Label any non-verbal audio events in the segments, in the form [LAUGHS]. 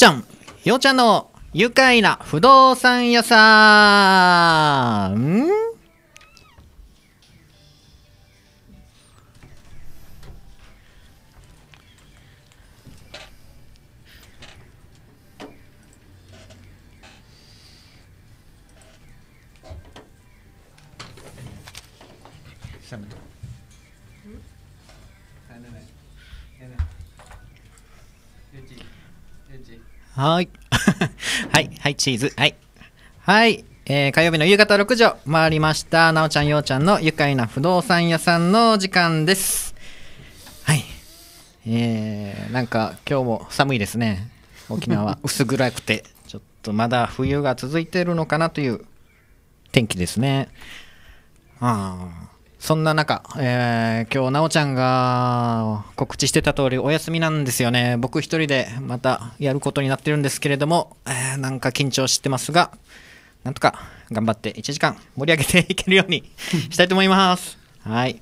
ちゃん、ようちゃんの愉快な不動産屋さんはい。[LAUGHS] はい、はい、チーズ。はい。はい。えー、火曜日の夕方6時を回りました。なおちゃん、ようちゃんの愉快な不動産屋さんの時間です。はい。えー、なんか今日も寒いですね。沖縄は [LAUGHS] 薄暗くて、ちょっとまだ冬が続いてるのかなという天気ですね。ああ。そんな中、えー、今日、なおちゃんが告知してた通りお休みなんですよね。僕一人でまたやることになってるんですけれども、えー、なんか緊張してますが、なんとか頑張って1時間盛り上げていけるように [LAUGHS] したいと思います。はい。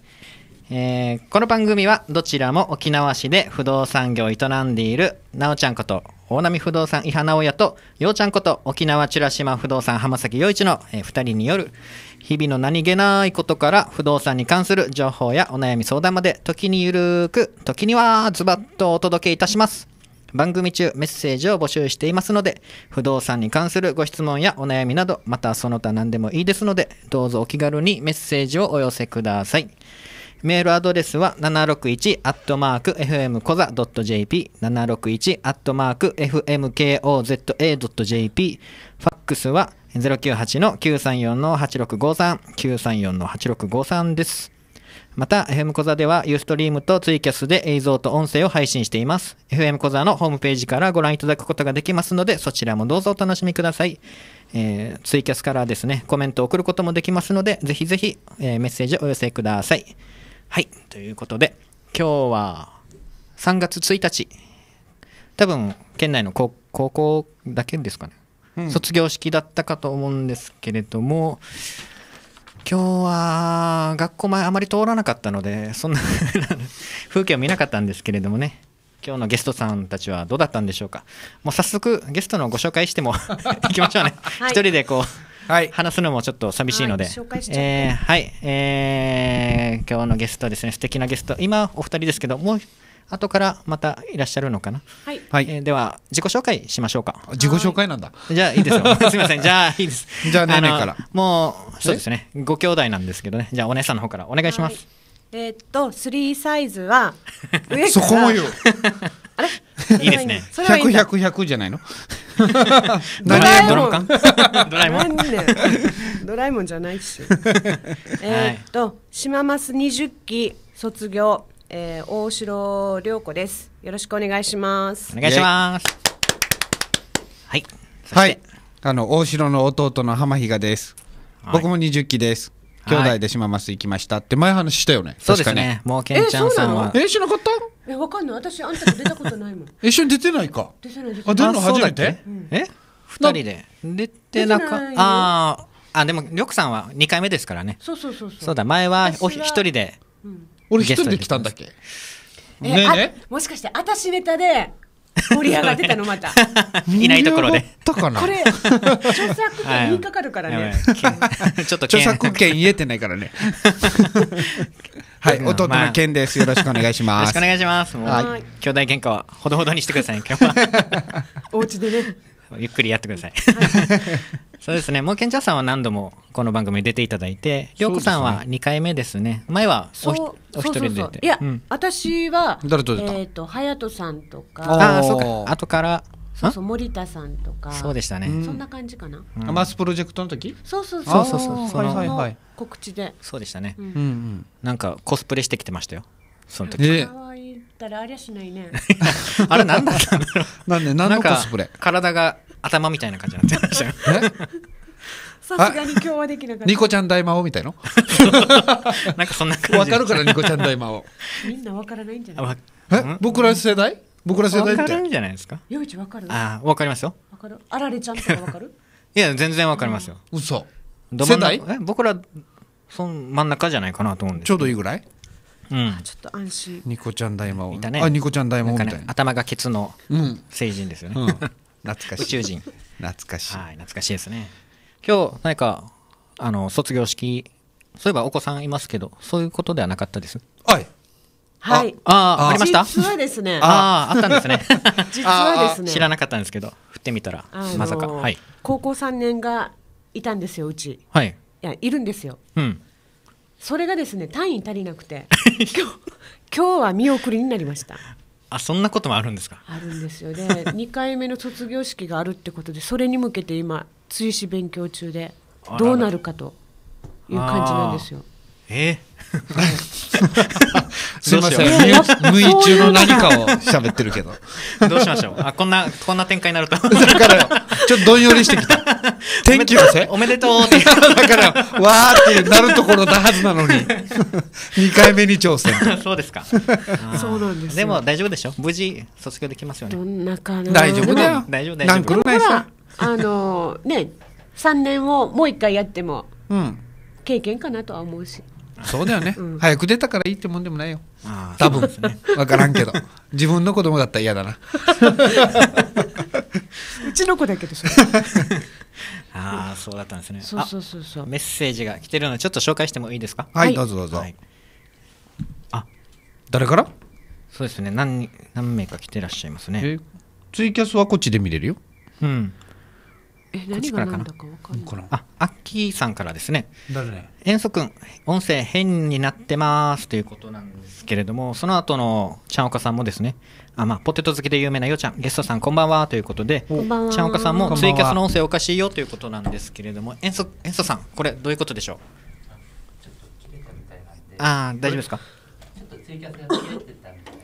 えー、この番組はどちらも沖縄市で不動産業を営んでいるなおちゃんこと大波不動産伊直親と、ようちゃんこと沖縄美ら島不動産浜崎陽一の、え2人による、日々の何気ないことから不動産に関する情報やお悩み相談まで、時にゆるーく、時にはズバッとお届けいたします。番組中メッセージを募集していますので不動産に関するご質問やお悩みなどまたその他何でもいいですのでどうぞお気軽にメッセージをお寄せくださいメールアドレスは 761-fmkoza.jp、761-fmkoza.jp、ファックスは098-934-8653、934-8653です。また、FM コザでは、ユーストリームとツイキャスで映像と音声を配信しています。FM コザのホームページからご覧いただくことができますので、そちらもどうぞお楽しみください。えー、ツイキャスからですね、コメントを送ることもできますので、ぜひぜひ、えー、メッセージをお寄せください。はい。ということで、今日は3月1日、多分、県内の高校だけですかね、うん、卒業式だったかと思うんですけれども、今日は学校前あまり通らなかったので、そんな [LAUGHS] 風景を見なかったんですけれどもね、今日のゲストさんたちはどうだったんでしょうか。もう早速、ゲストのご紹介してもい [LAUGHS] きましょうね。はい、一人でこう。話すのもちょっと寂しいので、はい、えー、はいえはいえ今日のゲストですね素敵なゲスト今お二人ですけどもう後からまたいらっしゃるのかな。はい。えー、では自己紹介しましょうか。自己紹介なんだ。じゃあいいですよ。[LAUGHS] すみません。じゃあいいです。じゃあねねから。もうそうですね。ご兄弟なんですけどね。じゃあお姉さんの方からお願いします。はい、えー、っと3サイズは [LAUGHS] そこもよ。あれいいですね。それはいいじゃないの [LAUGHS] ドラえもん。ドラえもん。ドラえもんじゃないし。[LAUGHS] えっと、島ます二十期卒業、えー、大城良子です。よろしくお願いします。お願いします。はい。はい。あの、大城の弟の浜比嘉です。僕も二十期です。兄弟で島ます行きましたって前話したよね。そうですね。もうけんちゃんさんは。え、しなかったえわかんない私あんたと出たことないもん [LAUGHS] 一緒に出てないか出てない出てあ出るの初めて、うん、え二人で出てなかあああでもりょくさんは二回目ですからねそうそうそうそうそうだ前はお一人で、うん、俺一人で来たんだっけねえねもしかして私ネタで盛り上がってたのまた [LAUGHS] いないところでこれ著作権にかかるからね、[LAUGHS] ちょっと著作権言えてないからね [LAUGHS] はい弟の健ですよろしくお願いしますよろしくお願いしますもう兄弟喧嘩はほどほどにしてください今日はお家でねゆっくりやってください。[LAUGHS] そうですね。もうゃんさんは何度もこの番組に出ていただいて、う子さんは2回目ですね。前はお一人で出て。いや、うん、私は、誰と出たえっ、ー、と、隼人さんとか。ああ、そうか。後から。そうそう森田さんとかそうでしたね、そんな感じかな、うん、マスプロジェクトの時そうそうそうそうそうその、はいはい、告知でそうでしたね、うんうん、なんかコスプレしてきてましたよその時、えたらありゃしないね [LAUGHS] あれ何だったんだろうなんで何のコスプレ体が頭みたいな感じになってましたよさすがに今日はできなかったニコちゃん大魔王みたいの [LAUGHS] なんかそんな感じわかるからニコちゃん大魔王みんなわからないんじゃないえ僕ら世代僕ら世代ってわかるんじゃないですかよいちわかるあわかりますよわかるあられちゃんとかわかる [LAUGHS] いや全然わかりますよ、うん、嘘世代僕らその真ん中じゃないかなと思うんですちょうどいいぐらいうん、ちょっと安心ニコちゃん大魔王あニコちゃん大魔王みたいな、頭がケツの成人ですよね、懐かしい宇宙人懐かしいはい懐かしいですね今日何かあの卒業式そういえばお子さんいますけどそういうことではなかったですはいはい。ああ、ありました実はですね。ああ、あったんですね。[LAUGHS] 実はですね。知らなかったんですけど、振ってみたら、まさか。はい。高校三年がいたんですよ、うち。はい。いや、いるんですよ。うん。それがですね、単位足りなくて。今日は見送りになりましたあそんなこともあるんですかあるんですよね2回目の卒業式があるってことでそれに向けて今追試勉強中でどうなるかという感じなんですよえー、すみません、無意中の何かを喋ってるけど。どうしましょう。あ、こんな、こんな展開になると。だから、ちょっとどんよりしてきた。天気寄せおめでとうって。だから、わーってなるところだはずなのに、2 [LAUGHS] 回目に挑戦。[LAUGHS] そうですか。そうなんです。でも大丈夫でしょ無事卒業できますよね。どんな大丈夫だよ。大丈夫、大丈夫。なんるいあの、ね、3年をもう1回やっても、経験かなとは思うし。そうだよね。早く出たからいいってもんでもないよ。多分、分からんけど自分の子供だったら嫌だな [LAUGHS] うちの子だけどそれああそうだったんですねそうそうそうそうメッセージが来てるのでちょっと紹介してもいいですかはい、どうぞどうぞ、あ誰からそうですね何何名か来てらっしゃいますねツイキャスはこっちで見れるようんえ何が何だか分かんなああアッキーさんからですね誰足塩くん音声変になってますということなんけれども、その後のちゃんおかさんもですね、あまあ、ポテト好きで有名なよちゃん、ゲストさん、こんばんはということで、ちゃんおかさんもツイキャスの音声おかしいよということなんですけれども、えんそえんそさん、これ、どういうことでしょうああ、大丈夫ですか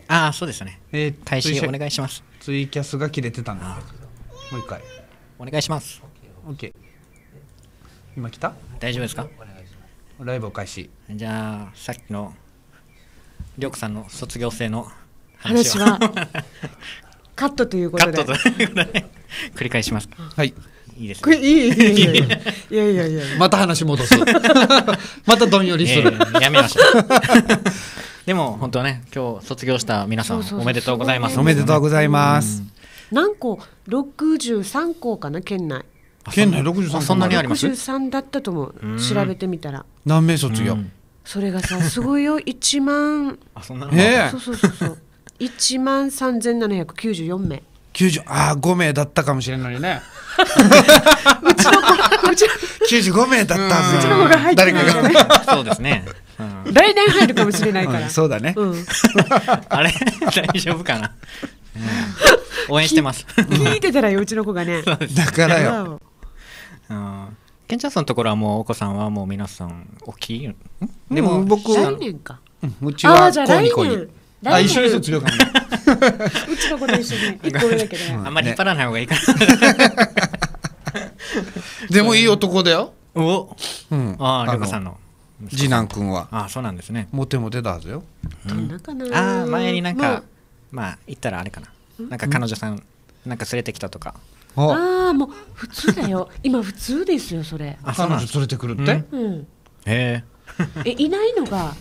ああ、そうですね。えー、開始お願いします。ツイキャスが切れてたんだ。もう一回。お願いします。オッケー。今来た大丈夫ですかライブを開始。じゃあ、さっきのりょうこさんの卒業生の話はカットということで。[LAUGHS] 繰り返します。はい。いいです、ね。いいいいいい。いやいやいや。また話戻す。[LAUGHS] またどんよりする。えー、やめましょう。[LAUGHS] でも本当はね、今日卒業した皆さんおめでとうございます。おめでとうございます。何個？六十三校かな県内。県内六十三。そんなにあります。六十三だったと思う。調べてみたら。何名卒業？それがさすごいよ1万 [LAUGHS] あそんなの、えー、そうそうそうそう1 [LAUGHS] 万3794名90ああ5名だったかもしれんのにね [LAUGHS] うちの子うち95名だったうちの子が入ってないじそうですね、うん、来年入るかもしれないから、うん、そうだね、うん、あれ大丈夫かな、応援してます聞いてたらようちの子がねだからよ、うんケンちゃんさんのところはもうお子さんはもう皆さん大きいでも僕来年かうちはコニコニあ一緒ですよ強かうちの子と一緒に一個上だけど、[LAUGHS] あんまり引っ張らない方がいいかな [LAUGHS] でもいい男だよお、うん、ああ涼子さんの次男君はあそうなんですねモテモテだはずよ、ああ前になんかまあ言ったらあれかななんか彼女さんなんか連れてきたとかああもう普通だよ [LAUGHS] 今普通ですよそれ彼女連れてくるって、うん、へえいないのが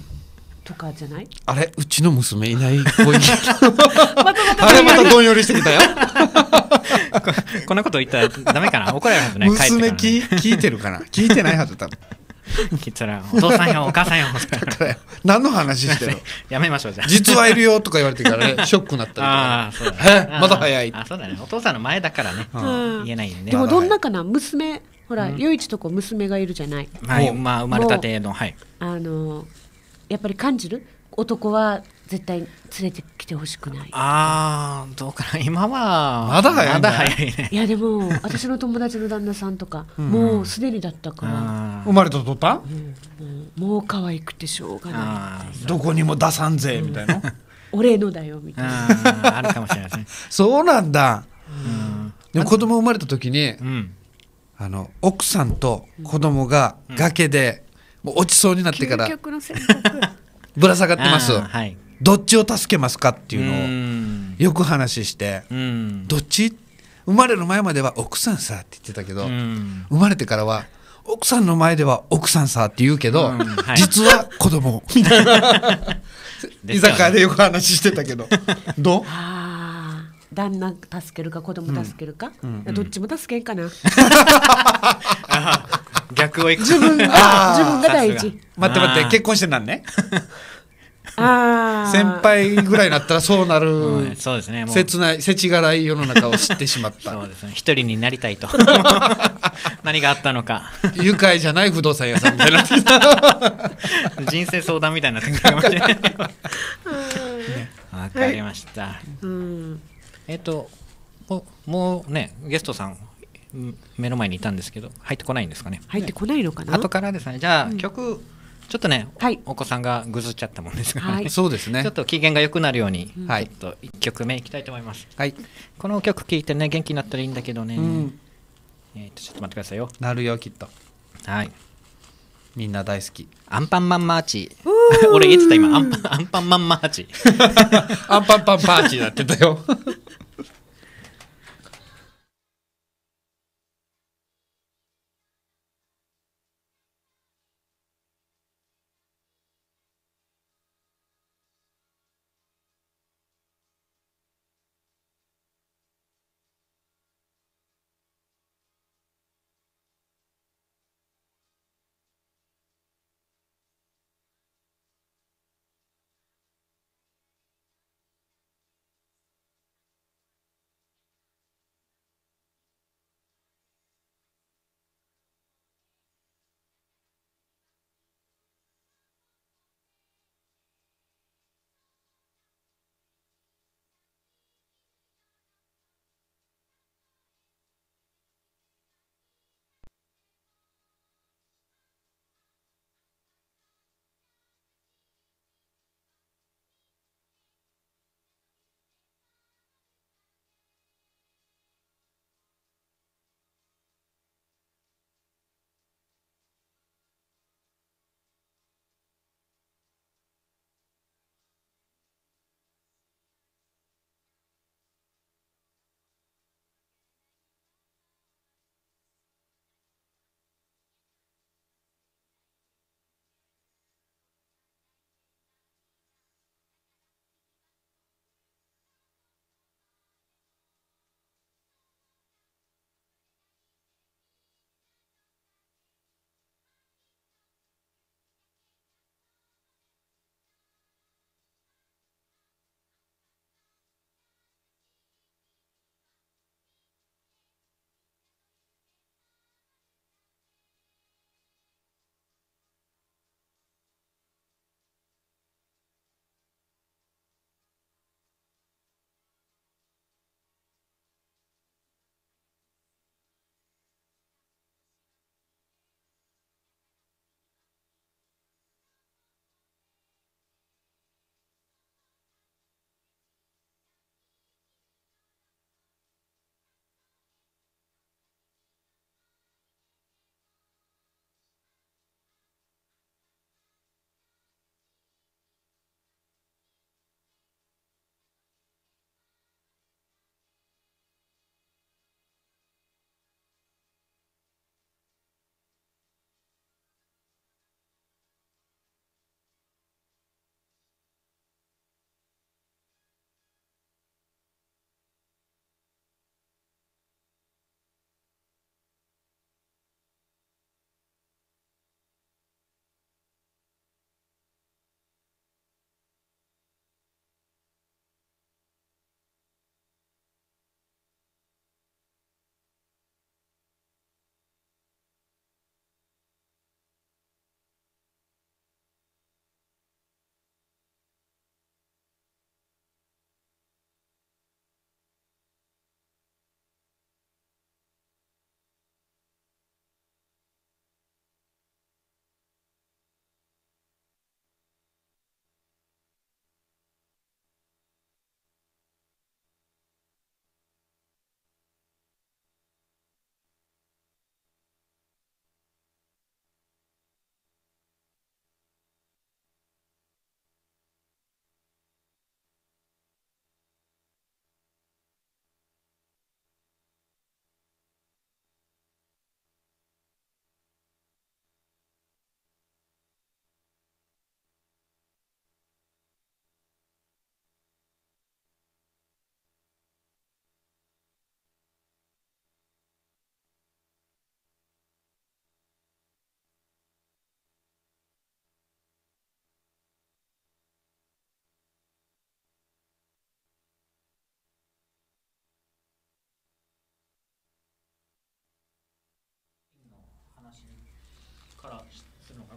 とかじゃないあれうちの娘いない子あれまたどんよりしてきたよ [LAUGHS] こんなこと言ったらダメかな怒られるはずね娘聞いてるかな聞いてないはず多分そ [LAUGHS] れら、お父さんよお母さんよ [LAUGHS] 何の話してる [LAUGHS] やめましょうじゃあ実はいるよとか言われてからねショックになったりとか、そうだ、ね、まだ早いあそうだねお父さんの前だからね、うん、言えないよねでもどんなかな娘ほら唯一、ん、とこ娘がいるじゃない、まあ、まあ、生まれたてのはいあのやっぱり感じる男は絶対連れてきてほしくないああどうかな今はまだ早いまだ早いねいやでも私の友達の旦那さんとか、うん、もうすでにだったから生まれたとった、うんもう可愛くてしょうがないどこにも出さんぜ、みたいな [LAUGHS] 俺のだよみたいなあるかもしれないですねそうなんだ、でも子供生まれた時に、あの奥さんと子供が崖で、もう落ちそうになってから [LAUGHS] [LAUGHS] ぶら下がってます、はい、どっちを助けますかっていうのをよく話して、どっち生まれる前までは奥さんさって言ってたけど、生まれてからは奥さんの前では奥さんさって言うけど、うんはい、実は子供みたいな [LAUGHS] 居酒屋でよく話してたけど [LAUGHS] どう旦那助けるか子供助けるか、うんうん、どっちも助けんかな [LAUGHS] 逆を自分が自分が大事待って待って結婚してなんね先輩ぐらいになったらそうなる、そうですね切ない世知辛い世の中を知ってしまったそうですね一人になりたいと [LAUGHS] 何があったのか愉快じゃない不動産屋さんみたいな人生相談みたいなってかもしれない [LAUGHS] わかりました、はい、えっ、ともうねゲストさん目の前にいたんですけど入ってこないんですかね入ってこないのかな後からですねじゃあ、うん、曲ちょっとね、はい、お子さんがぐずっちゃったもんですが、ね、はい、そうですねちょっと機嫌が良くなるように、はい、ちょっと1曲目いきたいと思います、はい、この曲聴いてね元気になったらいいんだけどね、うん、えー、とちょっと待ってくださいよなるよきっとはいみんな大好きアンパンマンマーチ [LAUGHS] 俺言ってた今アンパンアンパンマンマーチ [LAUGHS] アンパンパンパーチになってたよ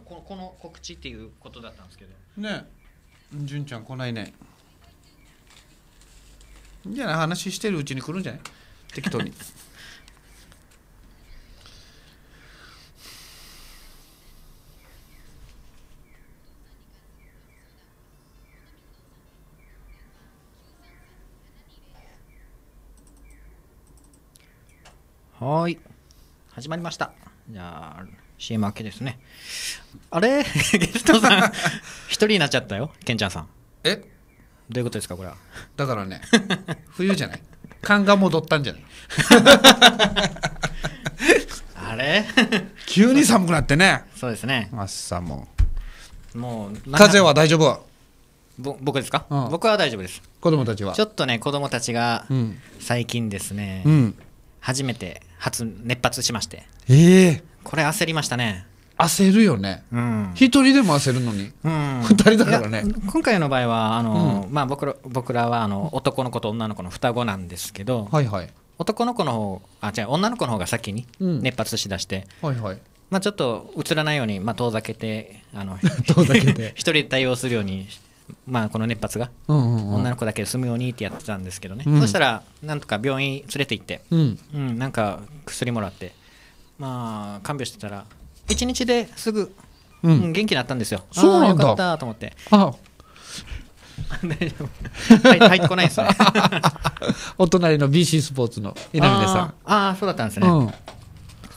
ここの告知っていうことだったんですけどね純ちゃん来ないねんじゃあ話してるうちに来るんじゃない適当にはい始まりましたじゃあ CM 明けですねあれ [LAUGHS] ゲストさん [LAUGHS] 一人になっちゃったよケンちゃんさんえどういうことですかこれはだからね冬じゃない勘が戻ったんじゃない [LAUGHS] あれ急に寒くなってねそうですね朝ももう風は大丈夫ぼ僕ですか、うん、僕は大丈夫です子供たちはちょっとね子供たちが最近ですね、うん、初めて初熱発しましてええーこれ焦りましたね焦るよね、うん、人でも焦るのに、うん、人だからね今回の場合はあの、うん、まあ僕、僕ら僕らはあの男の子と女の子の双子なんですけど、はいはい、男の子の方あ違う女の子の方が先に熱発しだして、うん、はいはいまあ、ちょっと映らないように、まあ、遠ざけてあの [LAUGHS] 遠ざけて [LAUGHS] 一人で対応するように、まあ、この熱発が、うんうんうん、女の子だけで済むようにってやってたんですけどね、うん、そしたらなんとか病院連れて行って、うん、うん、なんか薬もらって。まあ看病してたら1日ですぐ、うん、元気になったんですよそうなんだよかったと思ってあ大丈夫入ってこないですね [LAUGHS] お隣の BC スポーツの稲峰さんああそうだったんですね、うん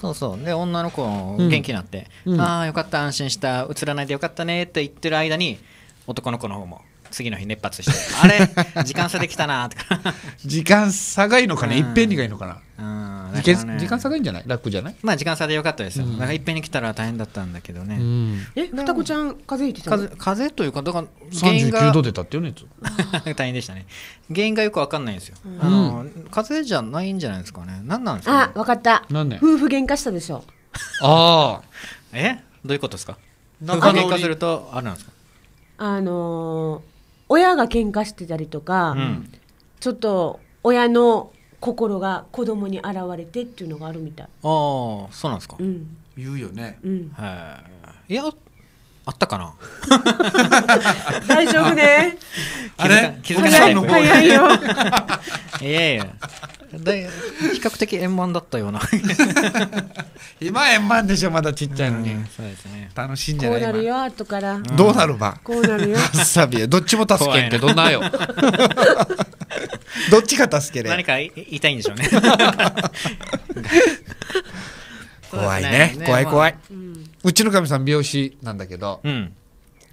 そうそうで女の子元気になって、うん、ああよかった安心した映らないでよかったねって言ってる間に男の子の方も次の日熱発してあれ [LAUGHS] 時間差できたなとか時間差がいいのかね、うん、いっぺんにがいいのかな、うん、ね、時間差がいいんじゃない楽じゃないまあ時間差でよかったですよ、うん、だからいっぺんに来たら大変だったんだけどね、うん、え双子ちゃん風邪ひってたの風邪というかだから原因が39度出たっていうね [LAUGHS] 大変でしたね原因がよく分かんないんですよ、あの風邪じゃないんじゃないですかね何なんですか、ね、あ分かった夫婦喧嘩したでしょああえどういうことですか夫婦喧嘩するとあれなんですかあのー親が喧嘩してたりとか、うん、ちょっと親の心が子供に現れてっていうのがあるみたいああそうなんですか、うん、言うよね、うん、はいいやあったかな大丈夫ね。あれ気づかないの早いよ。[LAUGHS] いやいや。で比較的円満だったような [LAUGHS] 今円満でしょまだちっちゃいのに、うん、そうですね楽しんじゃないこうなるよ後から、うん、どうなるばこうなるよサビどっちも助けんけどなよ [LAUGHS] どっちが助けれ何か言いたいんでしょうね怖いね、ね、怖い怖い、まあうんうちのかみさん美容師なんだけど、うん、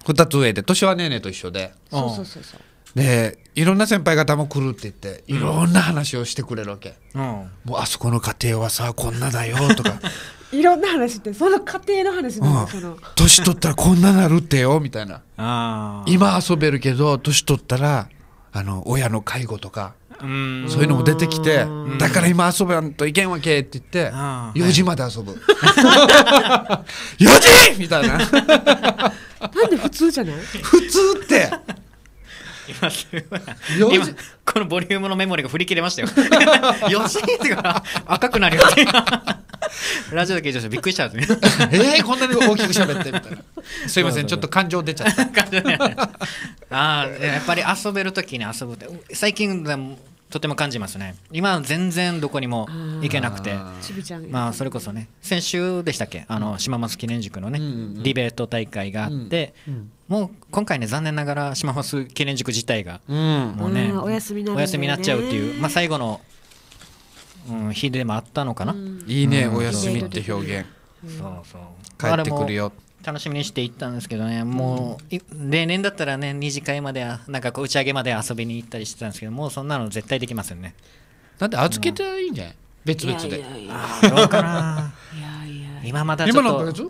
2つ上で年はねえねえと一緒でそうそうそうそうでいろんな先輩方も来るって言っていろんな話をしてくれるわけ、うん、もうあそこの家庭はさこんなだよとか [LAUGHS] いろんな話ってその家庭の話なんだ、うん、年取ったらこんななるってよみたいな今遊べるけど年取ったらあの親の介護とかそういうのも出てきてだから今遊ばんといけんわけって言って4時まで遊ぶ4 [LAUGHS] 時みたいななんで普通じゃない普通って今今このボリュームのメモリが振り切れましたよよし [LAUGHS] ってから赤くなりましたラジオで緊張しびっくりしちゃう [LAUGHS] えー、こんなに大きく喋ってみたいなすいませんちょっと感情出ちゃった [LAUGHS] ああやっぱり遊べる時に遊ぶって最近でもとても感じますね今全然どこにも行けなくてまあそれこそね先週でしたっけあの島松記念塾のね、ディベート大会があって、もう今回ね残念ながら島松記念塾自体が、もうねお休みになっちゃうっていう、まあ、最後の、うん、日でもあったのかな、いいね、お休みって表現そうそう帰ってくるよって楽しみにしていったんですけどね、もう、例年だったらね、2次会まで、なんかこう、打ち上げまで遊びに行ったりしてたんですけど、もうそんなの絶対できませんね。だって預けてはいいんじゃない、別々で。いやいやどうかな。いやいや今まだちょっと。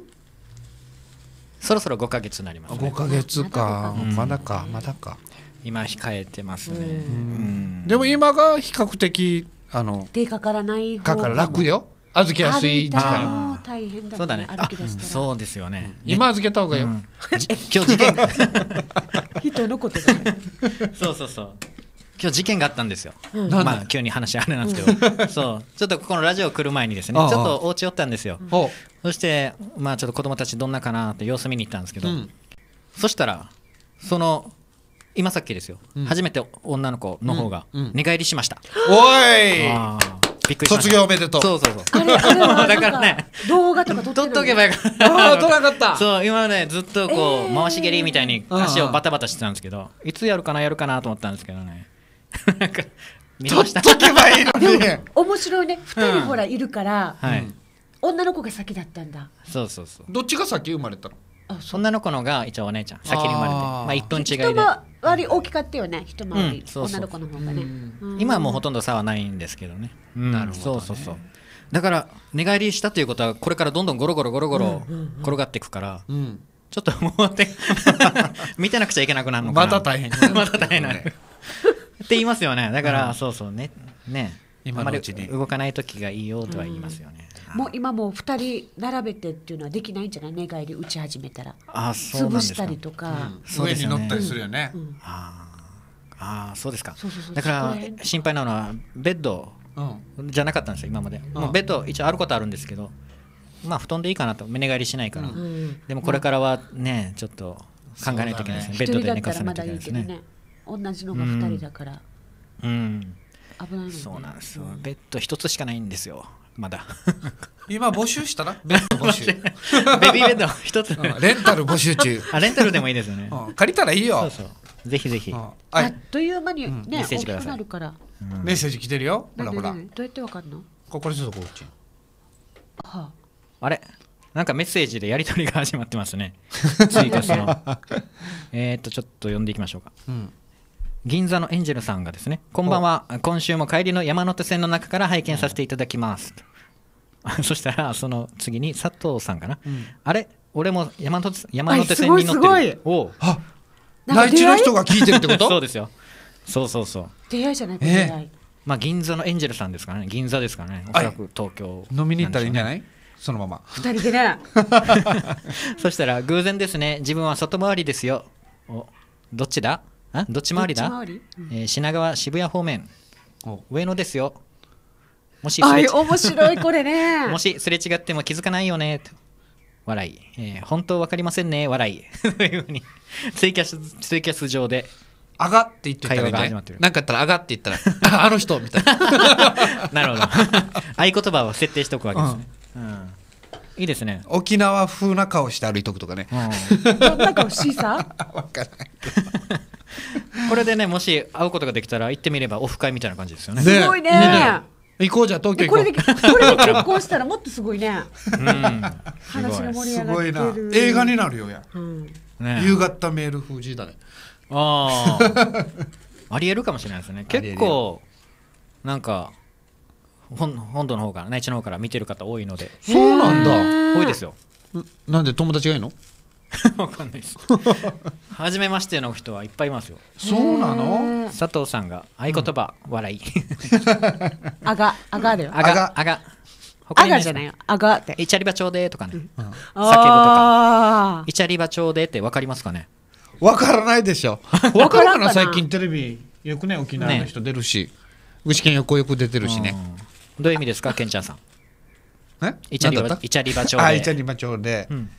そろそろ5か月になります、ね。5か月か、まだか、まだか。今控えてますね。でも今が比較的、あの。手かからない方が。から楽よ。預けやすい時間大変だ、ね、そうだねたそうですよね、今預けた方がいいよ、うん、今日事件 [LAUGHS] 人のことだね [LAUGHS] そうそうそう今日事件があったんですよ、うん、まあ急に話あれなんですけど、うん、そうちょっとこのラジオ来る前にですねちょっとお家寄ったんですよ、うん、そしてまあちょっと子供たちどんなかなって様子見に行ったんですけど、そしたらその今さっきですよ、初めて女の子の方が寝返りしました、おいびっくりしまし卒業おめでとう。そうそうそう。あれ [LAUGHS] だからね、動画とか撮って撮っとけばよかった。ああ、撮らなかった。[LAUGHS] そう、今ね、ずっとこう、えー、回し蹴りみたいに足をバタバタしてたんですけど、いつやるかな、やるかなと思ったんですけどね。[LAUGHS] なんか、見ました。撮っとけばいいのに。でも、面白いね。二人ほら、いるから、うん、はい。女の子が先だったんだ。そうそうそう。どっちが先生まれたのあ女の子のが一応お姉ちゃん先に生まれてまあ1分違いで割り大きかったよね一回り、女の子の方がね、今はもうほとんど差はないんですけどね、なるほど、そうそうそうだから寝返りしたということはこれからどんどんゴロゴロゴロゴロ転がっていくから、ちょっともう待って見てなくちゃいけなくなるのかなまた大変 [LAUGHS] また大変なるって言いますよねだから、そうそうねね今のうちに動かない時がいいよとは言いますよね、うん、もう今もう2人並べてっていうのはできないんじゃない寝返り打ち始めたらあそう潰したりとか、うん、上に乗ったりするよね、うん、ああそうですかだから心配なのはベッドじゃなかったんですよ今まで、もうベッド一応あることあるんですけどまあ布団でいいかなと寝返りしないから、でもこれからはねちょっと考えないといけないですね、ね、ベッドで寝かさないといけないですね同じのが2人だからうん危ない、ね、そうなんですよ、ベッド一つしかないんですよまだ [LAUGHS] 今募集したら [LAUGHS] ベッド募集 [LAUGHS] ベビーベッド一つ、うん、レンタル募集中あレンタルでもいいですよね、うん、借りたらいいよそうそうぜひぜひ、はい、あっという間にね、メッセージくださいメッセージ来てるよほらほらどうやってわかんのここちょっとこっちはあ、あれなんかメッセージでやり取りが始まってますね追加のえっとちょっと読んでいきましょうか、うん銀座のエンジェルさんがですね、こんばんは、今週も帰りの山手線の中から拝見させていただきます。[LAUGHS] そしたら、その次に佐藤さんかな、うんあれ、俺も山手山手線に乗ってる。すごいな内地の人が聞いてるってこと [LAUGHS] そうですよ。そうそうそう。出会いじゃない出会いまあ、銀座のエンジェルさんですからね、銀座ですからね、おそらく東京、飲みに行ったらいいんじゃないいそのまま二人でね [LAUGHS] そしたら、偶然ですね、自分は外回りですよ。おどっちだあどっち回りだ、うん、えー、品川渋谷方面上野ですよもしあ面白いこれね [LAUGHS] もしすれ違っても気づかないよねと笑い、えー、本当分かりませんね笑い [LAUGHS] というふうにツイキャスツイキャス上で上がって言ってたらいいね。なんかあったら上がって言ったら、[LAUGHS] あ、の人みたいな。なるほど。合言葉を設定しておくわけですね。うん、うんいいですね。沖縄風な顔して歩いとくとかね。うん、どんな顔しさ。わからない。[LAUGHS] これでねもし会うことができたら行ってみればオフ会みたいな感じですよね。すごいね。ね行こうじゃ東京行こう。これでこれで結婚したらもっとすごいね。うん、話の盛り上がってる。すごいな。映画になるよや。うん、ね、夕方メール封じだね。ああ。[LAUGHS] ありえるかもしれないですね。結構なんか本本土の方から内地の方から見てる方多いので。そうなんだ。多いですよ。なんで友達がいいの？[LAUGHS] わかんないです。初めましての人はいっぱいいますよ。そうなの？佐藤さんが合言葉、うん、笑い。[LAUGHS] あがあがだよ。あがあが。あがじゃないよ。あがって。イチャリバ町でとかね。うん、叫ぶとか。イチャリバ町でってわかりますかね？わからないでしょ。[LAUGHS] わからない。最近テレビよくね沖縄の人出るし、具志堅よくよく出てるしね。どういう意味ですか、けんちゃんさん。え？イチャリバイチャリバ町で。あ、イチャリバ町で。うん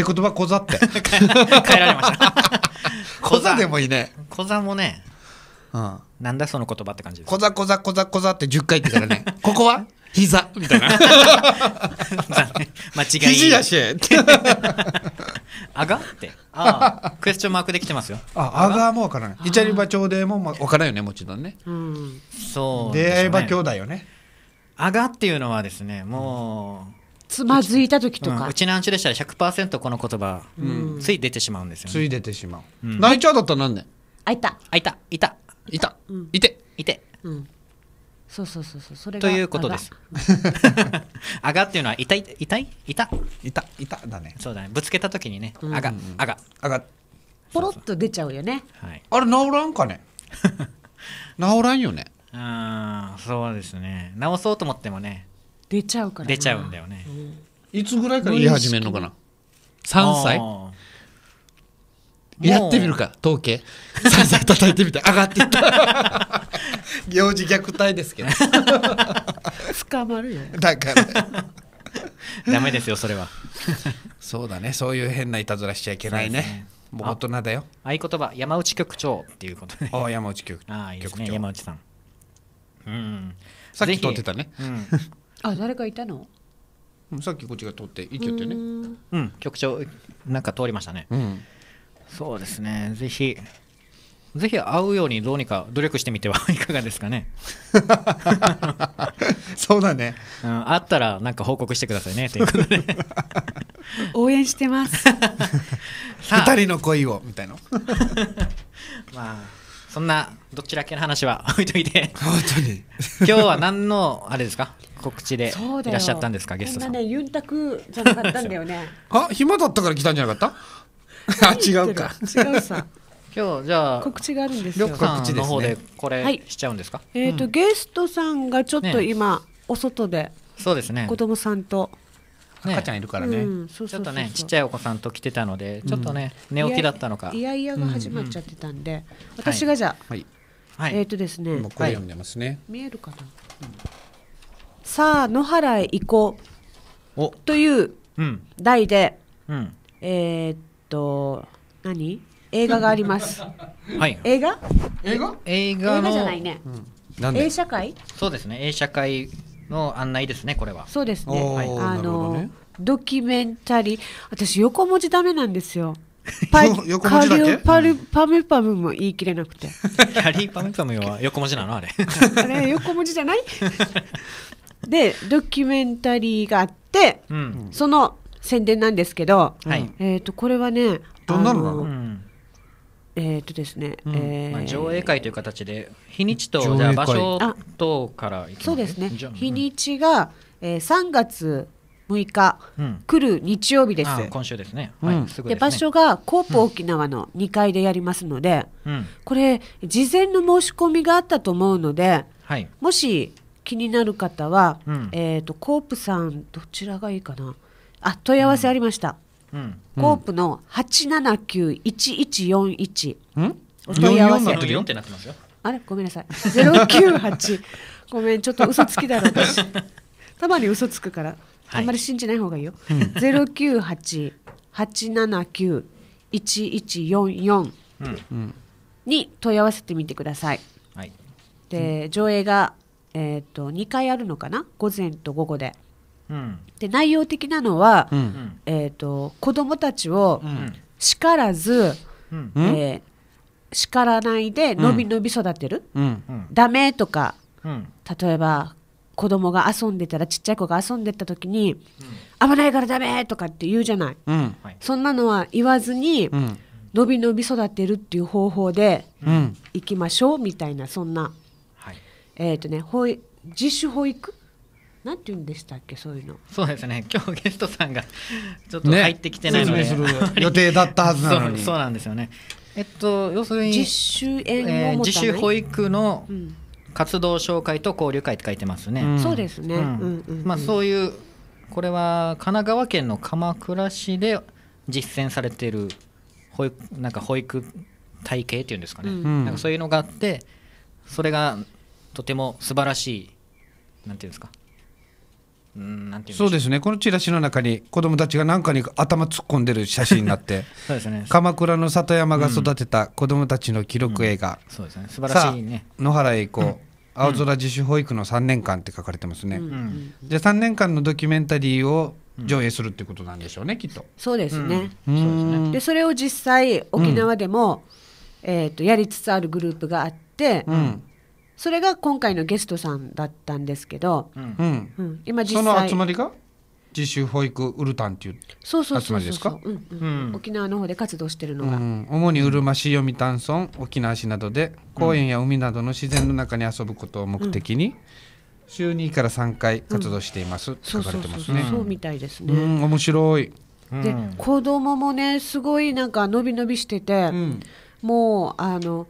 合言葉こざって [LAUGHS] 変えられました [LAUGHS] こざでもいいねこざもね、うん、なんだその言葉って感じですこざこざこざこざって10回言ってからね [LAUGHS] ここは膝みたいな間違い肘だしあがってああクエスチョンマークできてますよああがもわからないイチャリバ町でもわからないよねもちろんねうんそう、ね、出会えば兄弟よねあがっていうのはですねもう、うんつまずいた時とか、うん、うちのアンチでしたら100%この言葉、うん、つい出てしまうんですよねつい出てしまう、うん、泣いちゃうだったらなんであいたあいたいたいた、うん、いていて、うん、そうそうそうそうそれということです [LAUGHS] あがっていうのは痛い痛い痛いたいただねそうだねぶつけた時にね、あがあがあがポロッと出ちゃうよねはい、あれ治らんかね [LAUGHS] 治らんよねああそうですね治そうと思ってもね出ちゃうから出ちゃうんだよねいつぐらいから言い始めるのかな3歳やってみるか統計3歳叩いてみて上がっていった行事虐待ですけど深まるよだからダメですよそれはそうだねそういう変ないたずらしちゃいけないねもう大人だよ合言葉山内局長っていうことで [LAUGHS] ああ山内局長ああいいですね山内さんうんさっき通ってたね、うんあ誰かいたのさっきこっちが通って行きよってねうん局長なんか通りましたね、うん、そうですねぜひぜひ会うようにどうにか努力してみては [LAUGHS] いかがですかね [LAUGHS] そうだね、うん、会ったらなんか報告してくださいねということで応援してます2 [LAUGHS] 人の恋をみたいなまあそんなどちらけの話は置いといて本当に今日は何のあれですか告知でいらっしゃったんですかゲストさん。ねユンタクじゃなかったんだよね。[LAUGHS] あ暇だったから来たんじゃなかった？[LAUGHS] あ違うか。違うさ。[LAUGHS] 今日じゃあ告知があるんですよ。告知の方でこれしちゃうんですか？えっとゲストさんがちょっと今お外でそうですね子供さんと。赤ちゃんいるからね、ちょっとねちっちゃいお子さんと来てたのでちょっとね、寝起きだったのかいやいやが始まっちゃってたんで、私がじゃあ、はい、えっ、とですね、これ読んでますね見えるかな、うんさあ野原へ行こうという題で、うん、えー、っと何映画があります。[LAUGHS] はい、映画映画映画じゃないね。うん、映社会そうですね映社会の案内ですねこれは。そうですね。はい、あの、ね、ドキュメンタリー私横文字ダメなんですよ。[LAUGHS] パリ文リだパルパムパムも言い切れなくて。キ [LAUGHS] リーパムパムは横文字なのあれ。あれ横文字じゃない？でドキュメンタリーがあって、うん、その宣伝なんですけど、はい、えっ、ー、とこれはねどんなのえっ、ー、とですね、うん、えー、まあ、上映会という形で日にちとじゃ場所とからそうですね日にちが、うえー、3月6日、うん、来る日曜日です今週ですね,、はい、うん、すで、ね、場所がコープ沖縄の2階でやりますので、うん、これ事前の申し込みがあったと思うので、はい、もし気になる方は、うん、えっ、とコープさんどちらがいいかな。あ問い合わせありました。うん、コープの八七九一一四一。お問い合わせ。あれごめんなさい。ゼロ九八。[LAUGHS] ごめんちょっと嘘つきだろ私。[LAUGHS] たまに嘘つくから、あんまり信じない方がいいよ。ゼロ九八八七九一一四四に問い合わせてみてください。はい。で上映がえーと、2回あるのかな午前と午後で。うん、で内容的なのは、うん、えーと、子どもたちを叱らず、うん、えー、叱らないで伸び伸び育てる、うん、ダメとか、例えば子供が遊んでたらちっちゃい子が遊んでた時に、危ないからダメとかって言うじゃない、そんなのは言わずに、伸び伸び育てるっていう方法でいきましょうみたいなそんなえっ、ー、とね保育自主保育なんて言うんでしたっけそういうのそうですね [LAUGHS] 今日ゲストさんがちょっと入ってきてないので、ね、予定だったはずなのに [LAUGHS] そうなんですよねえっと要するに自主園を、えー、自主保育の活動紹介と交流会って書いてますね、うん、そうですね、うんうんうんうん、まあそういうこれは神奈川県の鎌倉市で実践されている保育なんか保育体系っていうんですかね、うん、なんかそういうのがあってそれがとても素晴らしいなんていうんですかうんなんていうそうですね、このチラシの中に子どもたちが何かに頭突っ込んでる写真になって、[LAUGHS] そうですね、鎌倉の里山が育てた子どもたちの記録映画、うんうん、そうですね、素晴らしいね。野原へ行こう、うん、青空自主保育の3年間って書かれてますね。で3年間のドキュメンタリーを上映するってことなんでしょうね、きっと。そうですね。うん、でそれを実際沖縄でも、えっ、ー、とやりつつあるグループがあって、うんそれが今回のゲストさんだったんですけど、うんうん、今実際その集まりが自主保育ウルタンっていう集まりですか沖縄の方で活動してるのが、うん、主にうるま市読谷村沖縄市などで公園や海などの自然の中に遊ぶことを目的に、週二から三回活動しています、書かれてますねそうみたいですね、面白いで子供もねすごいなんか伸び伸びしてて、もうあの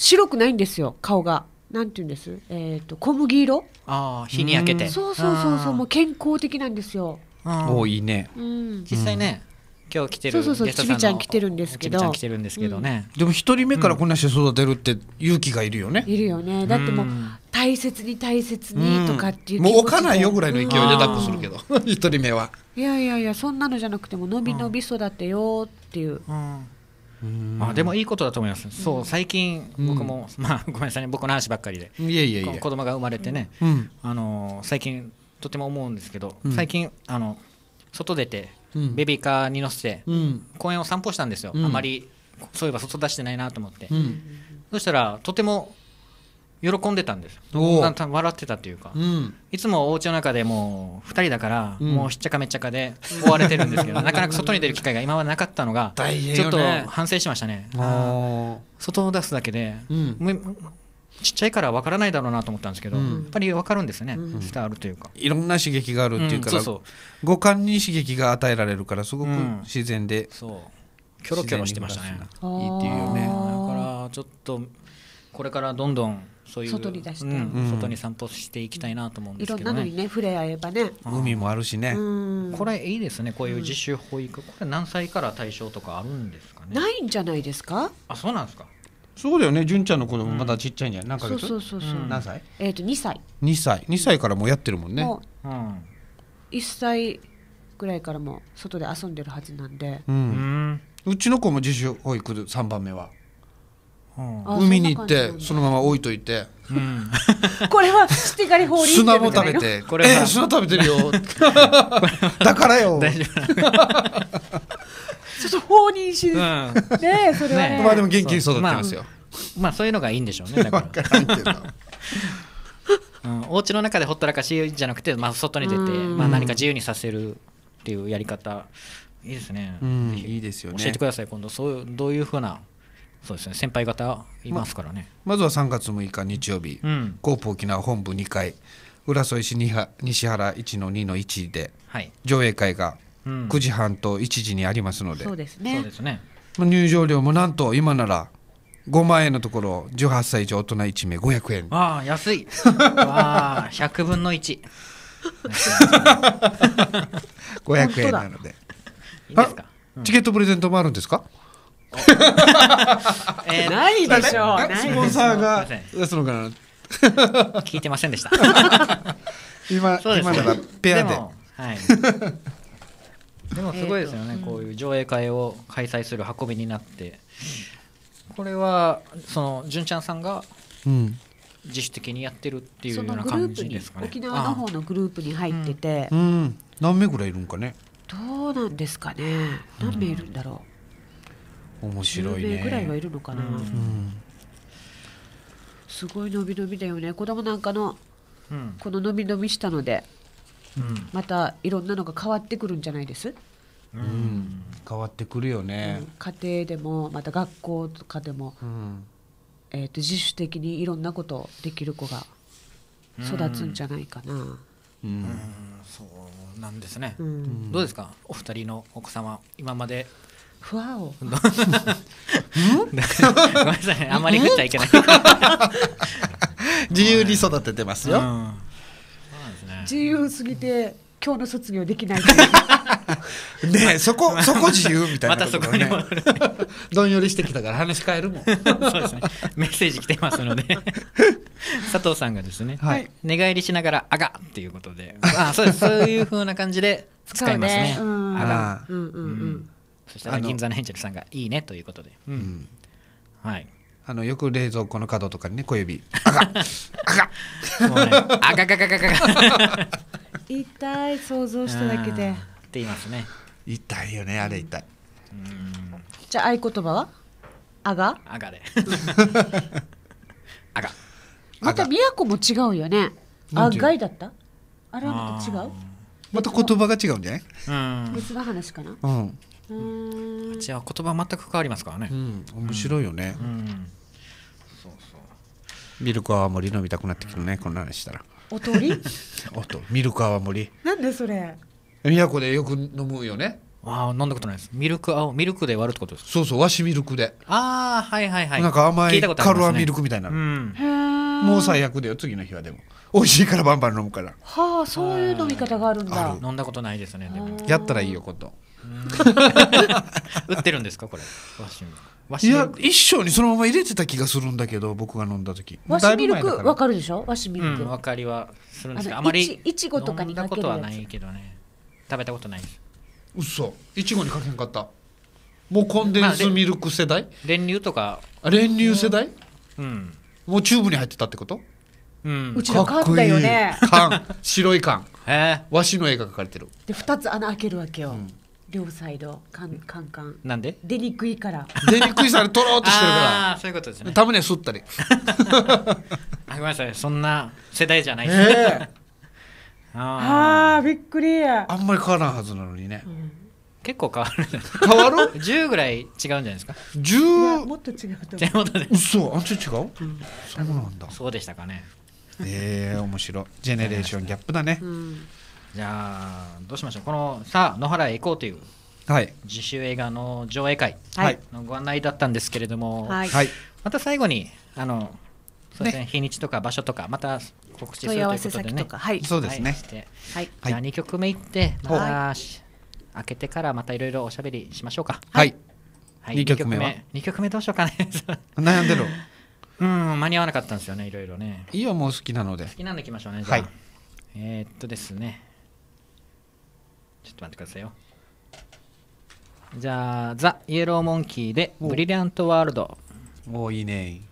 白くないんですよ顔が。なんていうんです、えっ、ー、と小麦色。ああ日に焼けて。そうそうそうそうもう健康的なんですよ。おいいね。うん、実際ね。今日来てるそうそうそうちびちゃん来てるんですけどちびちゃん来てるんですけどね、うん、でも一人目からこんなし育てるって勇気がいるよね、いるよねだってもう大切に大切にとかっていう、うん、もう置かないよぐらいの勢いで抱っこするけど、うん、一人目はいやいやいやそんなのじゃなくてものびのび育てようっていう、うんあでもいいことだと思います、そう最近、僕も、[LAUGHS] まあ、ごめんなさいね、僕の話ばっかりで、いやいやいや子供が生まれてね、あの最近、とても思うんですけど、最近、あの外出て、ベビーカーに乗せて、公園を散歩したんですよ、あまりそういえば外出してないなと思って、そしたら、とても喜んでたんです笑ってたというか、うん、いつもお家の中でもう2人だから、もうしっちゃかめっちゃかで [LAUGHS] 追われてるんですけどなかなか外に出る機会が今はなかったのが、ちょっと反省しましたね外を出すだけで、うん、ちっちゃいから分からないだろうなと思ったんですけど、やっぱり分かるんですね、伝わるというかいろんな刺激があるっていうから、そうそう五感に刺激が与えられるからすごく自然で、そうキョロキョロしてましたねいいっていうよねだからちょっとこれからどんどんそういう外に出して、外に散歩していきたいなと思うんですけど、ね、いろんなのにね触れ合えばね海もあるしねこれいいですねこういう自主保育、これ何歳から対象とかあるんですかねないんじゃないですかあそうなんですかそうだよね、純ちゃんの子供まだちっちゃいんじゃない、何ヶ月？そうそうそう何歳？えっ、と二歳。二歳、二歳からもうやってるもんね。一、歳ぐらいからも外で遊んでるはずなんで。うちの子も自主保育三番目は。海に行ってそのまま置いといて、うん、[LAUGHS] これはしてかり放り砂も食べてこれえー、砂食べてるよ [LAUGHS] だからよ大丈夫ちょっと放任し、うん、ねそれはね、まあでも元気に育ってますよ、まあ、まあそういうのがいいんでしょうねだ [LAUGHS] からうん、お家の中でほったらかしじゃなくて、まあ、外に出て、まあ、何か自由にさせるっていうやり方いいですね、いいですよね教えてください今度そうどういうふうなそうですね先輩方いますからね、ま、まずは3月6日日曜日、うん、コープ沖縄本部2階浦添市には西原1の2の1で、はい、上映会が9時半と1時にありますので、そうですねそうですね入場料もなんと今なら5万円のところ18歳以上大人1名500円ああ安い [LAUGHS] わあ100分の1 500円なのでいいですか、チケットプレゼントもあるんですか [LAUGHS] えー、ないでしょう。スポンサーが出すのかな。聞いてませんでした。[LAUGHS] 今、ね、今ならペアで。でも、はい、[LAUGHS] でもすごいですよね、えー、こういう上映会を開催する運びになって、うん、これはその純ちゃんさんが。自主的にやってるっていうような感じですかね。沖縄の方のグループに入ってて、うん、うん、何名ぐらいいるんかね。どうなんですかね。何名いるんだろう、面白い、ね、ぐらいはいるのかな、うん、すごい伸び伸びだよね子供なんかの、この伸び伸びしたので、うん、またいろんなのが変わってくるんじゃないですうん、変わってくるよね、家庭でもまた学校とかでも、えーと、自主的にいろんなことできる子が育つんじゃないかな。うん、そうなんですね、どうですかお二人のお子様今までふわお。[LAUGHS] ごめんなさいあんまり食っちゃいけない。自由に育ててますよ。自由すぎて。今日の卒業できない [LAUGHS] ねそこそこ自由みたいな、またそこにどんよりしてきたから話変えるもんそうですねメッセージ来てますので [LAUGHS] 佐藤さんがですね、はい、寝返りしながら「あが」っていうことであそうですそういうふうな感じで使いますね。あが、うんうんうん、そしたら銀座のヘンジェルさんがいいねということで、うん、はいあのよく冷蔵庫の角とかにね小指赤赤赤赤赤赤痛い想像しただけでって言いますね痛いよねあれ痛いじゃあ合言葉はあがであ [LAUGHS] また宮古も違うよねあがいだったあれはまた違うまた言葉が違うんじゃない別の話かなうんうじゃあ言葉全く変わりますからね、うん、面白いよね、うん、うん、そうそうミルクは森飲みたくなってくるね、こんな話したらおとりおとミルクは森なんでそれ宮古でよく飲むよねああ飲んだことないですミルク青ミルクで割るってことですそうそう和紙ミルクでああはいはいはいなんか甘いカルアミルクみたいな、もう最悪だよ次の日はでも美味しいからバンバン飲むからはあそういう飲み方があるんだ飲んだことないですねでもやったらいいよこと [LAUGHS] 売ってるんですかこれいや一升にそのまま入れてた気がするんだけど僕が飲んだ時和紙ミルクわかるでしょ和紙ミルク、うん、分かりはするんですけどあまりいちごとかにかけるやつないけどね食べたことないうす嘘いちごにかけんかったもうコンデンスミルク世代練乳とか練乳世代うんもうチューブに入ってたってことうん、うちの缶だよね缶白い缶和紙の絵が描かれてるで2つ穴開けるわけよ、うん両サイドカンカンカンなんで出にくいから出にくいさとろっとしてるからあそういうことですねたぶんね吸ったり [LAUGHS] あごめんなさいそんな世代じゃないでえ [LAUGHS] ー、ああびっくりあんまり変わらんはずなのにね、うん、結構変わる変わる [LAUGHS] 十ぐらい違うんじゃないですか10もっと違うと思ううそあんち違う、うん、そうなんだそうでしたかねええー、面白いジェネレーションギャップだね、うんじゃあどうしましょうこの「さあ野原へ行こう」というはい、自主映画の上映会のご案内だったんですけれども、はい、また最後にあのそうですね、ね、日にちとか場所とかまた告知するということでね、はい、そうですね、はい、じゃ2曲目いってまた、はい、開けてからまたいろいろおしゃべりしましょうかはい、はい、2曲目は 2, 曲目どうしようかね [LAUGHS] 悩んでるうん間に合わなかったんですよねいろいろねいいよもう好きなので好きなんでいきましょうねじゃあ、えー、っとですねちょっと待ってくださいよじゃあザ・イエローモンキーで「ブリリアント・ワールド」おおいいね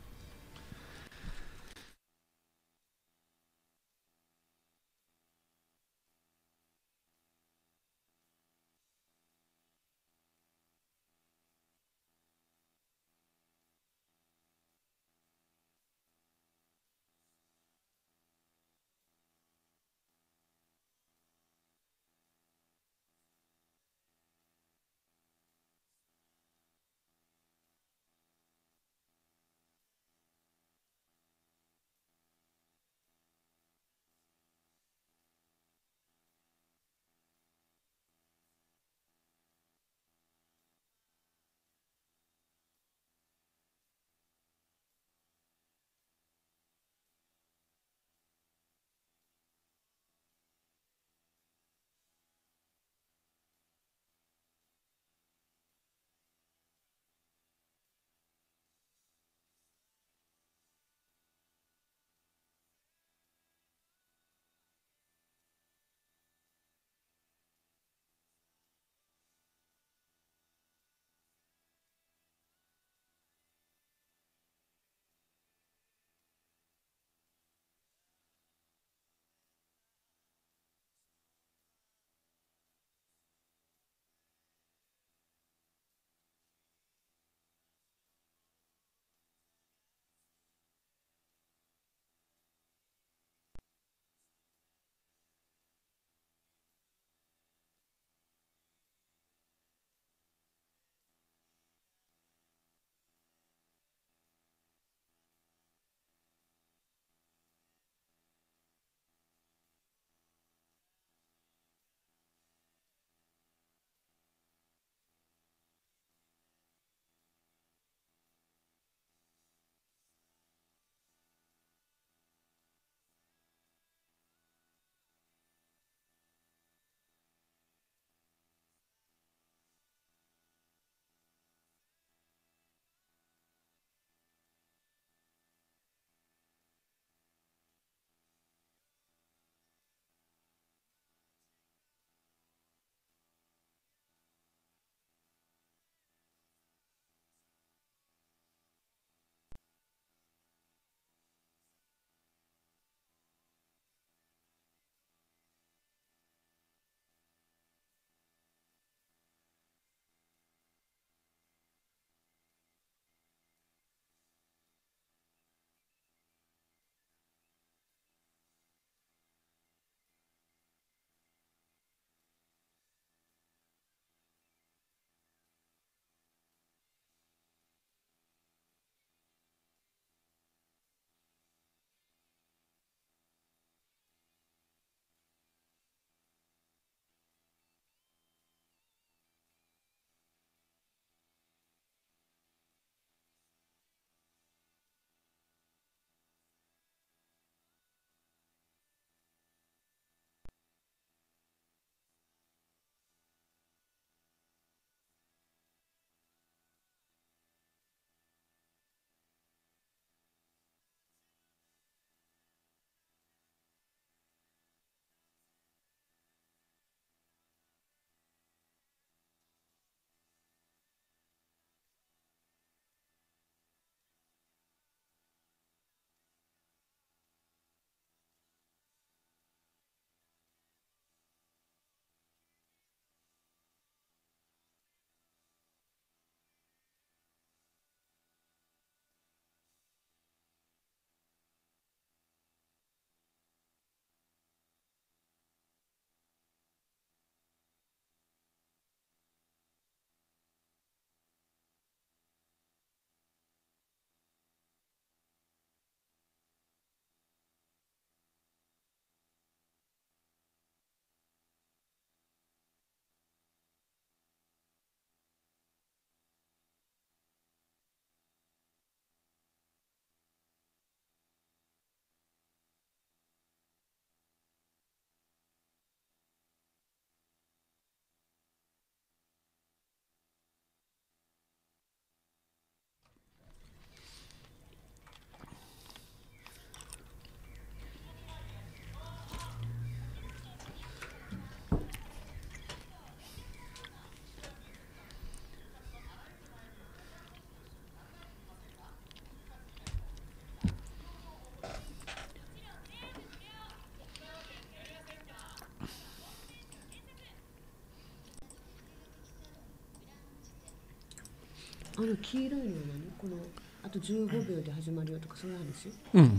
あの黄色いのは何このあと15秒で始まるよとかそういう話うん、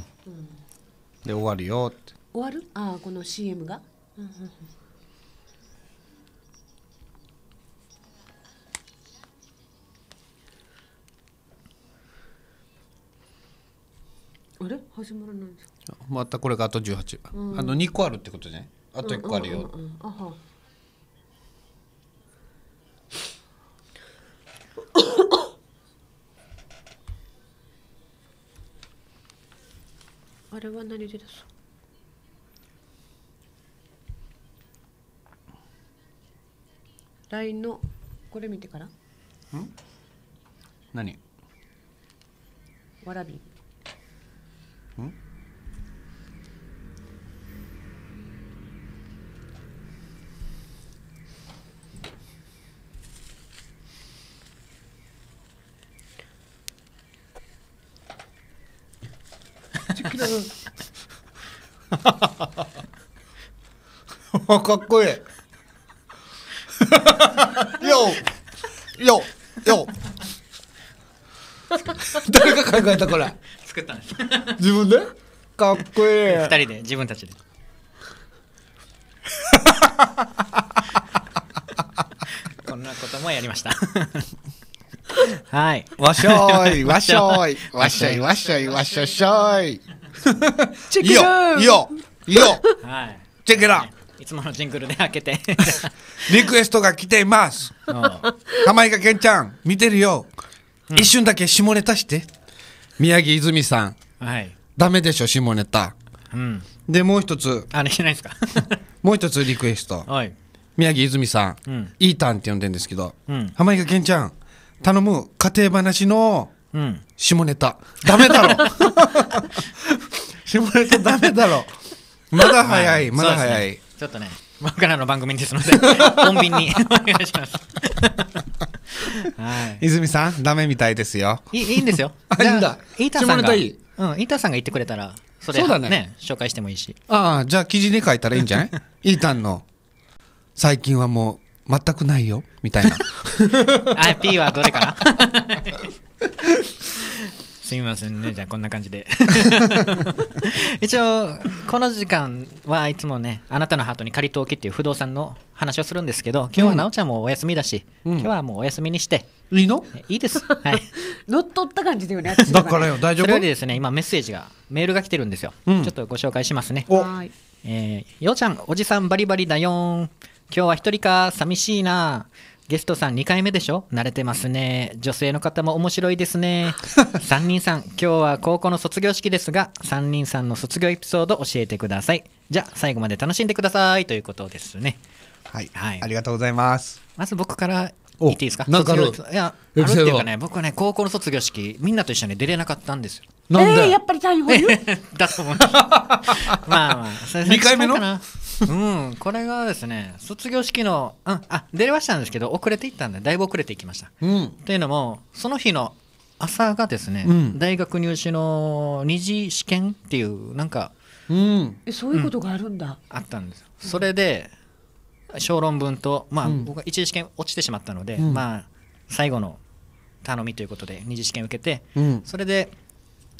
で終わるよって終わるああこの CM が、あれ始まらないんですかまたこれがあと18、あの2個あるってことじゃないあと1個あるよ、うんうんうんあはあれは何でですラインのこれ見てからん何わらび [LAUGHS] かっこいい。[LAUGHS] よよよ [LAUGHS] 誰が考えたこれ作ったんです自分でかっこいい二人で自分たちでこんなこともやりましたはいわっしょいわっしょいわっしょいわっしょいわっしょいチェックいいよいいよいいよはい。チェックラいつものジングルで開けて。[LAUGHS] リクエストが来ています濱井がけんちゃん見てるよ、一瞬だけ下ネタして宮城泉さんはい。ダメでしょ下ネタうん。でもう一つあれしないですか [LAUGHS] もう一つリクエストはい。宮城泉さん、うんイータンって呼んでんですけど、うん浜井がけんちゃん頼む家庭話のうん。下ネタダメだろ [LAUGHS] 下ネタダメだろ [LAUGHS] まだ早いまだ早い、ちょっとね僕らの番組ですので穏便にお願いします [LAUGHS] はい、泉さんダメみたいですよいいいんですよ [LAUGHS] いいんだイータさんがいい、うん、イータさんが言ってくれたらそれうだねね紹介してもいいしああじゃあ記事に書いたらいいんじゃないイータンの最近はもう全くないよみたいなあ P はどれかなすみませんねじゃあこんな感じで [LAUGHS] 一応この時間はいつもねあなたのハートに借りておけっていう不動産の話をするんですけど今日はなおちゃんもお休みだし、うん今日はもうお休みにしていいのいいです [LAUGHS] はい乗っ取った感じだよねだからよ大丈それよ夫りですね今メッセージがメールが来てるんですよ、うんちょっとご紹介しますねおはいえーようちゃんおじさんバリバリだよん今日は一人か寂しいなゲストさん2回目でしょ慣れてますね。女性の方も面白いですね。[LAUGHS] 三人さん、今日は高校の卒業式ですが、三人さんの卒業エピソード教えてください。じゃあ、最後まで楽しんでくださいということですね。はい。はい、ありがとうございます。まず僕から言っていいですかなんかいや、あるっていうかね、僕はね、高校の卒業式、みんなと一緒に出れなかったんですよ。なんで、えー、やっぱり大変 [LAUGHS] だと思まあまあ、2回目のうんこれがですね卒業式の、うん、あ出れましたんですけど遅れていったんでだいぶ遅れていきました、うん、というのもその日の朝がですね、うん、大学入試の二次試験っていうなんか、うん、えそういうことがあるんだ、あったんですそれで小論文とまあ、僕は一次試験落ちてしまったので、まあ最後の頼みということで二次試験受けて、それで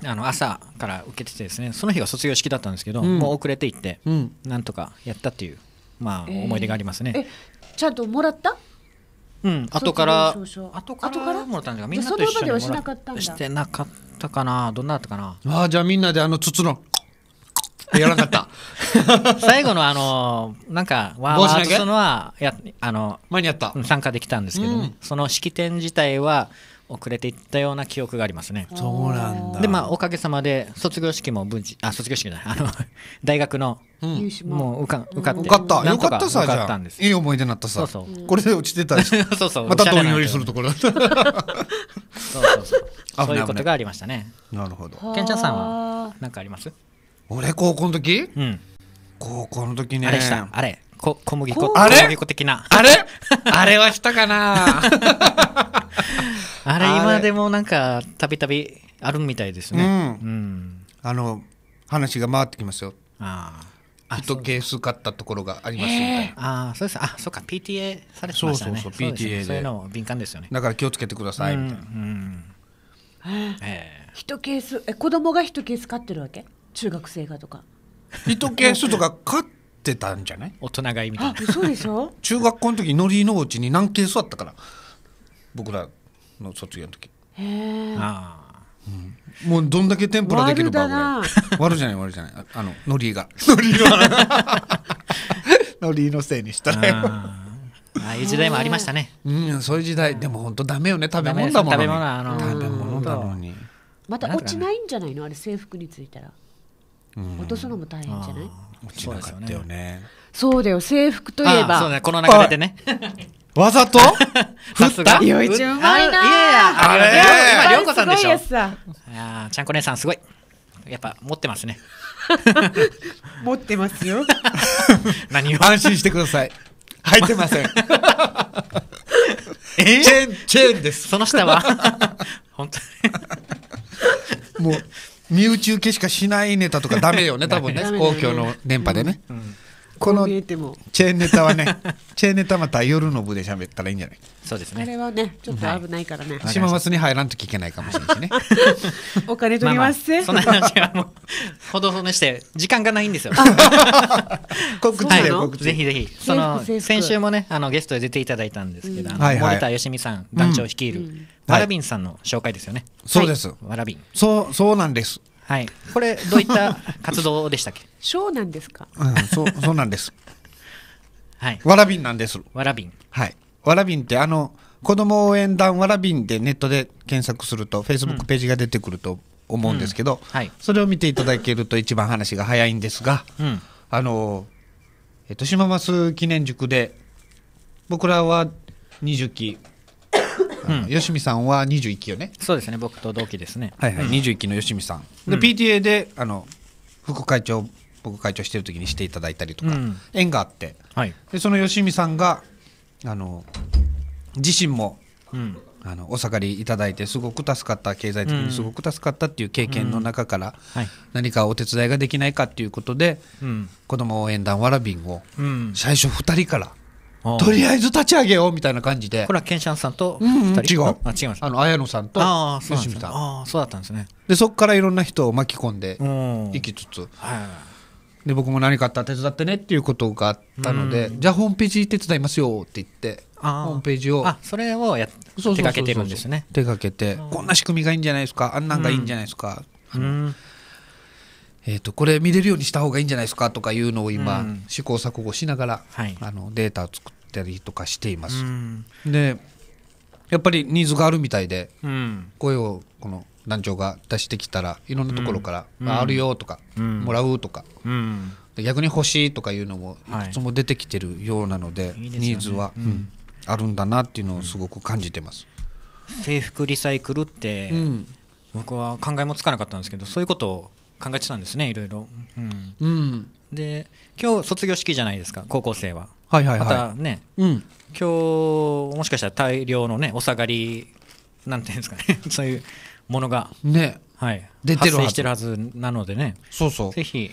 あの朝から受けててですねその日が卒業式だったんですけど、うん、もう遅れていって、うん、なんとかやったっていう、まあ、思い出がありますね、えー、ちゃんともらったうん後から後からもらったんじゃみんなと一緒にもらしなかったしてなかったかなどんなだったかなあじゃあみんなであの筒のやらなかった [LAUGHS] 最後のあのなんかワーワーすそのはやあの前にやった参加できたんですけど、ねうん、その式典自体は遅れていったような記憶がありますねそうなんだでまあおかげさまで卒業式も無事あ卒業式じゃないあの [LAUGHS] 大学の、うん、もう受か受かって受かったよかったさじゃんいい思い出になったさそうそうこれで落ちてたり [LAUGHS] そうそうまたどんよりするところだったそうそうそうそういうことがありましたねなるほどけんちゃんさんはなんかあります俺高校の時、うん、高校の時ねあれしたあれこ小麦粉、あれ小麦粉的な。あれあれはしたかな [LAUGHS] あれ今でもなんかたびたびあるみたいですね。うん。うん、あの、話が回ってきますよ。ああ。あと係ス買ったところがありますみたいな。えー、ああ、そうです。あ、そうか、PTA されてましたね。そうそうそう、PTA で。そういうの敏感ですよね。だから気をつけてくださいみたいな。うん。うん、えー、一ケース、え、子供が一ケース買ってるわけ中学生がとか。一ケースとか買ってってたんじゃない大人買いみたいなそうでしょ [LAUGHS] 中学校の時のりのうちに何ケースあったから僕らの卒業の時へえうん、もうどんだけ天ぷらできるか悪い [LAUGHS] 悪じゃない悪じゃないあのノりがのリが [LAUGHS] ノリのせいにしたらああいう時代もありましたねうんそういう時代でも本当ダメよね食べ物だもん食べ物あの食べ物だのにまた落ちないんじゃないのあれ制服についたら落とすのも大変じゃない落ちなかったよねそうだよ制服といえばそうだこの流れでねわざと振ったいや一応うまいなあれ今うこさんでしょいやちゃんこ姉さんすごいやっぱ持ってますね持ってますよ何を安心してください入ってませんえー、チェーンチェーンですその下は本当にもう身内受けしかしないネタとかダメよね [LAUGHS] 多分ね公共の電波でね、このチェーンネタはね [LAUGHS] チェーンネタまた夜の部で喋ったらいいんじゃないそうですねあれはねちょっと危ないからね島松に入らんと聞けないかもしれないしねお金取りますせそんな話はもうほどほどして時間がないんですよ [LAUGHS] 告知で告知ぜひぜひその先週もねあのゲストで出ていただいたんですけど森田芳美さん団長率いるわらびんさんの紹介ですよね。そうです。わらびん。そう、そうなんです。はい。これ、どういった活動でしたっけ。[LAUGHS] そうなんですか。うん、そう、そうなんです。[LAUGHS] はい。わらびんなんです。わらびん。はい。わらびんって、あの、子供応援団わらびんでネットで検索すると、フェイスブックページが出てくると思うんですけど。はい。それを見ていただけると、一番話が早いんですが。うん。あの。えっと、島マス記念塾で。僕らは。20期しみさんは21期よねそうですね僕と同期ですねはいはい、うん、21期の吉見さんで、PTA であの副会長僕会長してる時にしていただいたりとか、縁があって、はい、でその吉見さんがあの自身も、うんあのお下がりいただいてすごく助かった経済的にすごく助かったっていう経験の中から、何かお手伝いができないかっていうことで、うん、子ども応援団わらびんを最初2人からとりあえず立ち上げようみたいな感じでこれはケンシャンさんと2人、うんうん、違うあ違あの綾野さんと吉見さんああそうだったんですねでそこからいろんな人を巻き込んでいきつつ、はい、で僕も何かあったら手伝ってねっていうことがあったので、じゃあホームページ手伝いますよって言ってホームページをあそれをや手がけてるんですね手がけてこんな仕組みがいいんじゃないですかあんなんがいいんじゃないですか、うんえーと、これ見れるようにした方がいいんじゃないですかとかいうのを今、うん、試行錯誤しながら、はい、あのデータを作ったりとかしています。うん、でやっぱりニーズがあるみたいで、うん、声をこの団長が出してきたらいろんなところから「ああるよ」とか、もらう」とか、逆に「欲しい」とかいうのもいくつも出てきてるようなのではい、ニーズは、いいあるんだなっていうのをすごく感じてます。制服リサイクルって、僕は考えもつかなかったんですけどそういうことを考えてたんですねいろいろ、うんうん、で今日卒業式じゃないですか高校生は。はいはいはい、またね、うん、今日もしかしたら大量のねお下がりなんていうんですかね [LAUGHS] そういうものが、ねはい、出てる発生してるはずなのでねそうそうぜひ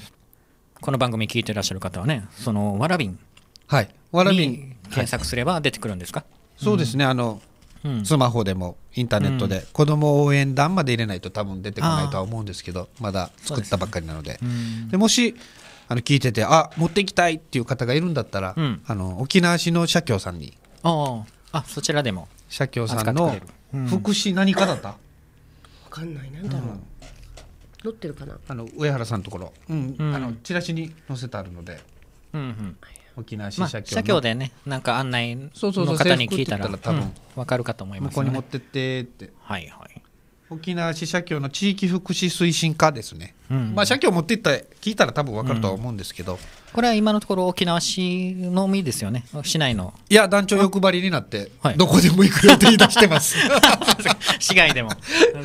この番組聞いてらっしゃる方はねそのわらびんはいわらびん検索すれば出てくるんですか、はい、そうですねあのうん、スマホでもインターネットで、うん、子ども応援団まで入れないと多分出てこないとは思うんですけどまだ作ったばっかりなので、ね、でもしあの聞いててあ持っていきたいっていう方がいるんだったら、うん、あの沖縄市の社協さんにあそちらでも社協さんの福祉何かだった、わかんないなだろう、載ってるかなあの上原さんのところ、うんあのチラシに載せてあるので、うんうん、沖縄市社協,、社協でねなんか案内の方に聞いたら多分、わかるかと思います、ね、こに持ってってってはいはい沖縄市社協の地域福祉推進課ですね、うんまあ、社協持っていった聞いたら多分分かると思うんですけど、うん、これは今のところ沖縄市のみですよね市内のいや団長欲張りになって、どこでも行くよって言い出してます [LAUGHS] 市外でも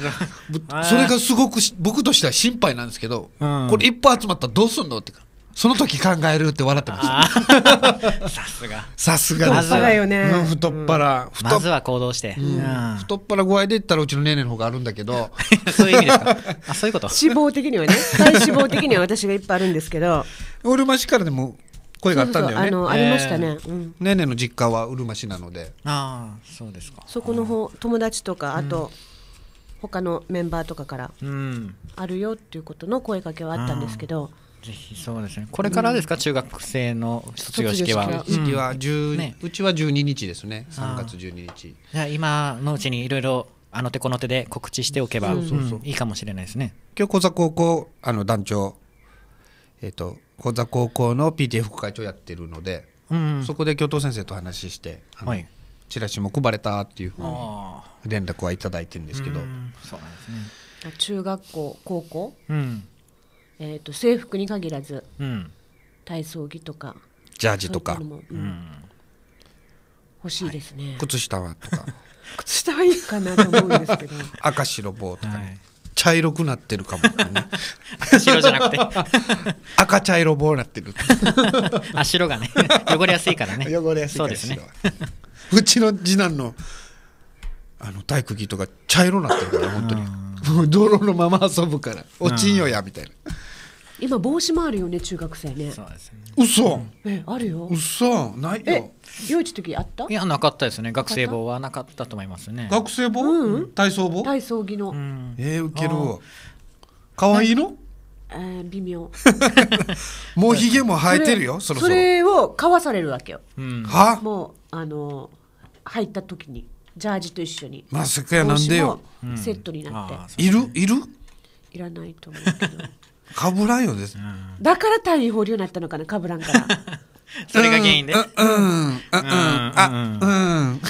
[LAUGHS] それがすごく僕としては心配なんですけど、うん、これいっぱい集まったらどうすんのってかその時考えるって笑ってました [LAUGHS] さすがさすがですよ、ね太っ腹、うん、まずは行動して、うん、太っ腹具合で言ったらうちのねねの方があるんだけど [LAUGHS] そういう意味ですかあそういうこと脂肪的にはね体脂肪的には私がいっぱいあるんですけど [LAUGHS] うるま市からでも声があったんだよねあの、ありましたね、うん、ねねの実家はうるま市なのでああそうですかそこの方友達とかあと、他のメンバーとかから、うん、あるよっていうことの声かけはあったんですけど、ぜひそうですねこれからですか、うん、中学生の卒業式は式は、うんね、うちは12日ですね3月12日じゃあ今のうちにいろいろあの手この手で告知しておけば、うん、いいかもしれないですね今日小座高校あの団長えっ、ー、と小座高校の PTA 副会長やってるので、うんそこで教頭先生と話してはい、チラシも配れたっていうふうに連絡は頂いてるんですけど、そうなんですね中学校高校、うんえーと、制服に限らず、うん、体操着とかジャージとか、うん、欲しいですね、はい、靴下はとか [LAUGHS] 靴下はいいかなと思うんですけど [LAUGHS] 赤白棒とかね、はい、茶色くなってるかも、ね、白じゃなくて [LAUGHS] 赤茶色棒なってるあ白がね汚れやすいからね汚れやすいからね、うちの次男のあの体育着とか茶色になってるから本当に。泥のまま遊ぶから落ちんよやみたいな、今帽子もあるよね中学生ねそうね嘘えあるよ嘘ないよ幼稚時あったいやなかったですね学生帽はなかったと思いますね学生帽、うん、体操帽体操着の、うん、えー、ウケる可愛いのえー、微妙 [LAUGHS] もうひげも生えてるよそそれをかわされるわけよ、うん、はもうあの入った時にジャージと一緒にまさかやなんでよセットになって、うんね、いるいるいらないと思うけどかぶらんよね。だから単位放流になったのかな、かぶらんから。[LAUGHS] それが原因で。うん、うん、うん。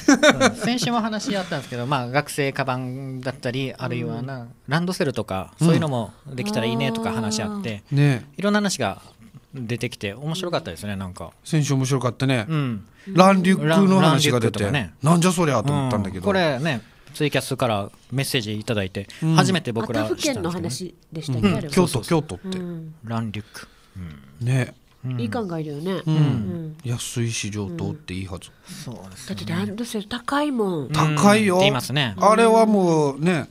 先週も話し合ったんですけど、まあ、学生カバンだったり、あるいはな、ランドセルとか、そういうのもできたらいいねとか話し合って、ね、いろんな話が出てきて面白かったですねなんか先週面白かったね、うん、ランリュックの話が出て、ね、なんじゃそりゃと思ったんだけど、うん、これねツイキャスからメッセージ頂いて、初めて僕ら、ね、県の話でしたね、京都京都って、ランリュック、ねいい考えだよね、安いし上等っていいはず、そうですだってランドセル高いもん高いよ、いますねあれはもうね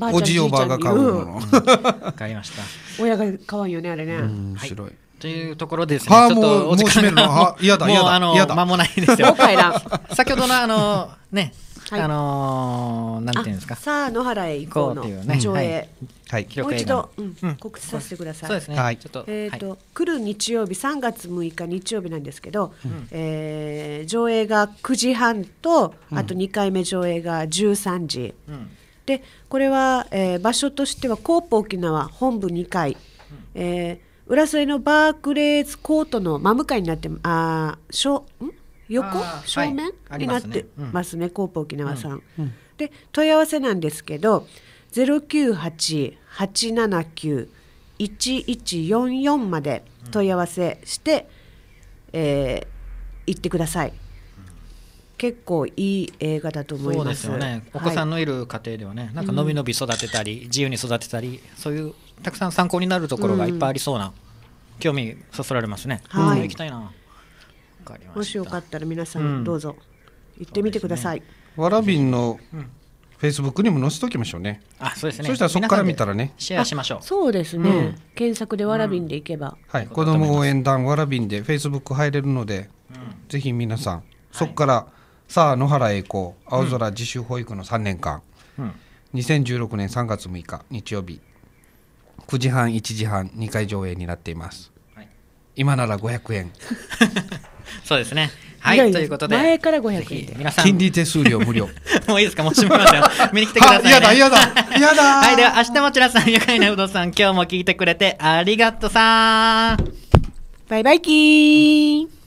おじおばが買うもの、買いました親が買わんよねあれね、面白いというところですね。ちょっとお時間がもうあの間もないですよ。[LAUGHS] 先ほどのあのねあのなんていうんですかさあ野原へ行こうの上映はいもう一度うん、告知させてくださいそうですねちょっとえっと来る日曜日三月六日日曜日なんですけどえ上映が九時半とあと二回目上映が十三時でこれはえ場所としてはコープ沖縄本部二階え浦添のバークレーズコートの真向かいになってあしょうん横正面、はい、になってますね、うん、コープ沖縄さん。うん、で問い合わせなんですけど0988791144まで問い合わせして、うん、えー、行ってください。結構いい映画だと思いますよね、お子さんのいる家庭ではね、はい、なんかのびのび育てたり、うん、自由に育てたりそういうたくさん参考になるところがいっぱいありそうな、うん、興味そそられますね、はい、行きたいなもしよかったら皆さんどうぞ、行ってみてください。わらびんの、フェイスブックにも載せときましょうね。あ、そうですね。そしたらそこから見たらね。シェアしましょう。そうですね。うん、検索でわらびんでいけば。はい。子供応援団わらびんでフェイスブック入れるので、うん、ぜひ皆さん、そこから、さあ野原栄子青空自主保育の3年間、うん、2016年3月6日日曜日9時半1時半2回上映になっています。今なら500円。[LAUGHS] そうですね。はい、ということで。前から500円で。皆さん。金利手数料無料。[LAUGHS] もういいですかもう閉めますよ。[LAUGHS] 見に来てください、ね。やだ、嫌だ、嫌だ。[LAUGHS] はい、では、明日もちらさん、愉快な不動産、今日も聞いてくれてありがとうさん。バイバイキー。